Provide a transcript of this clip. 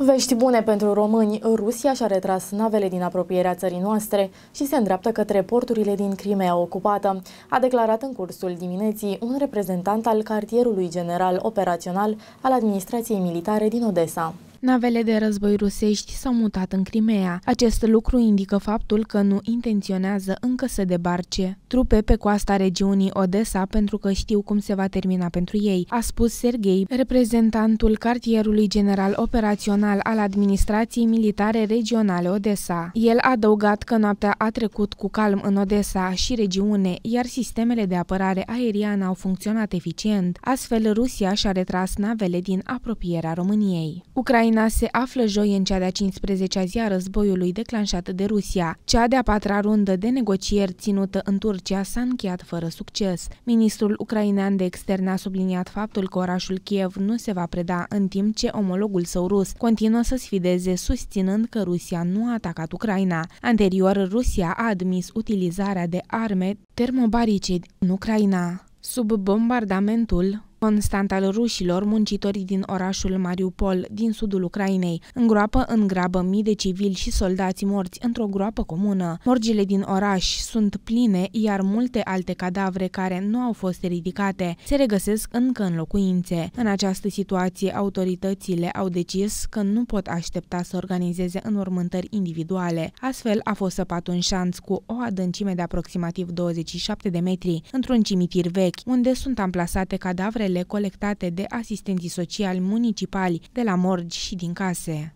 Vești bune pentru români, Rusia și-a retras navele din apropierea țării noastre și se îndreaptă către porturile din Crimea ocupată, a declarat în cursul dimineții un reprezentant al cartierului general operațional al administrației militare din Odessa. Navele de război rusești s-au mutat în Crimea. Acest lucru indică faptul că nu intenționează încă să debarce trupe pe coasta regiunii Odessa pentru că știu cum se va termina pentru ei, a spus Sergei, reprezentantul cartierului general operațional al administrației militare regionale Odessa. El a adăugat că noaptea a trecut cu calm în Odessa și regiune, iar sistemele de apărare aeriană au funcționat eficient. Astfel, Rusia și-a retras navele din apropierea României. Ucraina Ucraina se află joi în cea de-a 15-a zi a războiului declanșat de Rusia. Cea de-a patra rundă de negocieri ținută în Turcia s-a încheiat fără succes. Ministrul ucrainean de externe a subliniat faptul că orașul Kiev nu se va preda în timp ce omologul său rus continuă să sfideze susținând că Rusia nu a atacat Ucraina. Anterior, Rusia a admis utilizarea de arme termobarice în Ucraina. Sub bombardamentul Constant al rușilor, muncitorii din orașul Mariupol, din sudul Ucrainei, îngroapă în grabă mii de civili și soldați morți într-o groapă comună. Morgile din oraș sunt pline, iar multe alte cadavre care nu au fost ridicate se regăsesc încă în locuințe. În această situație, autoritățile au decis că nu pot aștepta să organizeze înmormântări individuale. Astfel a fost săpat un șanț cu o adâncime de aproximativ 27 de metri într-un cimitir vechi, unde sunt amplasate cadavre datorele colectate de asistenții sociali municipali de la morgi și din case.